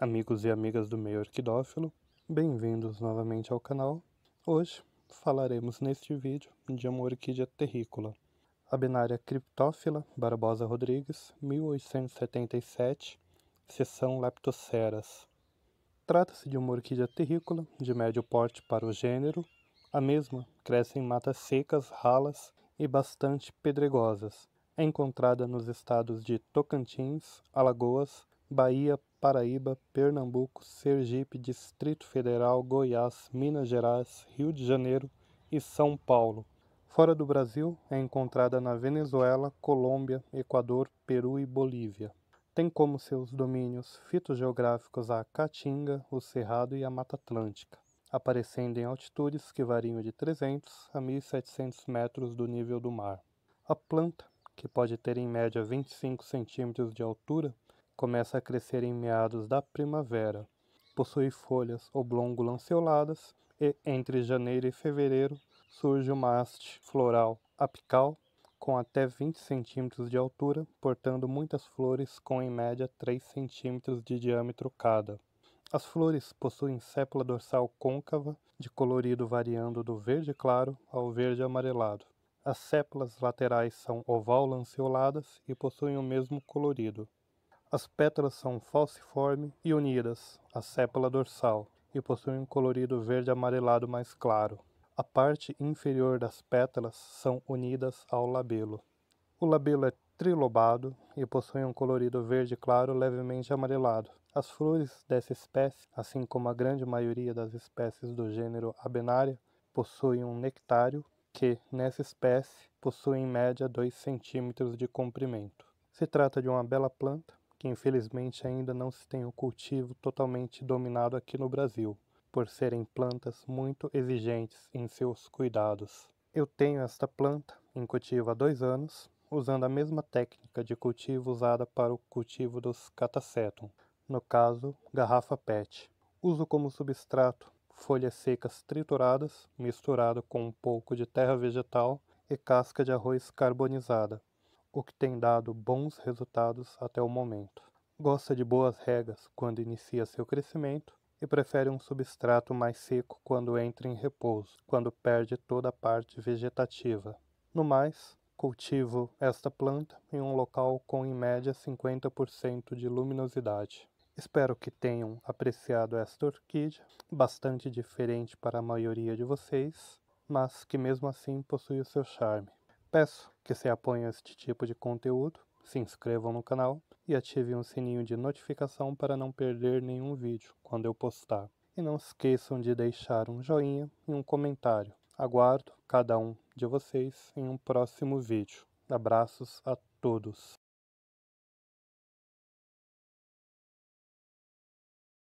amigos e amigas do meio orquidófilo, bem-vindos novamente ao canal. Hoje falaremos neste vídeo de uma orquídea terrícola, a binária criptófila Barbosa Rodrigues, 1877, seção Leptoceras. Trata-se de uma orquídea terrícola de médio porte para o gênero. A mesma cresce em matas secas, ralas e bastante pedregosas. É encontrada nos estados de Tocantins, Alagoas, Bahia, Paraíba, Pernambuco, Sergipe, Distrito Federal, Goiás, Minas Gerais, Rio de Janeiro e São Paulo. Fora do Brasil, é encontrada na Venezuela, Colômbia, Equador, Peru e Bolívia. Tem como seus domínios fitogeográficos a Caatinga, o Cerrado e a Mata Atlântica, aparecendo em altitudes que variam de 300 a 1700 metros do nível do mar. A planta, que pode ter em média 25 centímetros de altura, Começa a crescer em meados da primavera. Possui folhas oblongo-lanceoladas e, entre janeiro e fevereiro, surge uma haste floral apical com até 20 centímetros de altura, portando muitas flores com em média 3 centímetros de diâmetro cada. As flores possuem sépula dorsal côncava, de colorido variando do verde claro ao verde amarelado. As sépulas laterais são oval-lanceoladas e possuem o mesmo colorido. As pétalas são falciforme e unidas, a sépala dorsal, e possuem um colorido verde amarelado mais claro. A parte inferior das pétalas são unidas ao labelo. O labelo é trilobado e possui um colorido verde claro levemente amarelado. As flores dessa espécie, assim como a grande maioria das espécies do gênero Abenaria, possuem um nectário que, nessa espécie, possui em média 2 cm de comprimento. Se trata de uma bela planta que infelizmente ainda não se tem o cultivo totalmente dominado aqui no Brasil, por serem plantas muito exigentes em seus cuidados. Eu tenho esta planta em cultivo há dois anos, usando a mesma técnica de cultivo usada para o cultivo dos catacetum, no caso, garrafa PET. Uso como substrato folhas secas trituradas, misturado com um pouco de terra vegetal e casca de arroz carbonizada o que tem dado bons resultados até o momento. Gosta de boas regas quando inicia seu crescimento e prefere um substrato mais seco quando entra em repouso, quando perde toda a parte vegetativa. No mais, cultivo esta planta em um local com em média 50% de luminosidade. Espero que tenham apreciado esta orquídea, bastante diferente para a maioria de vocês, mas que mesmo assim possui o seu charme. Peço que se apoiem a este tipo de conteúdo, se inscrevam no canal e ativem o sininho de notificação para não perder nenhum vídeo quando eu postar. E não esqueçam de deixar um joinha e um comentário. Aguardo cada um de vocês em um próximo vídeo. Abraços a todos.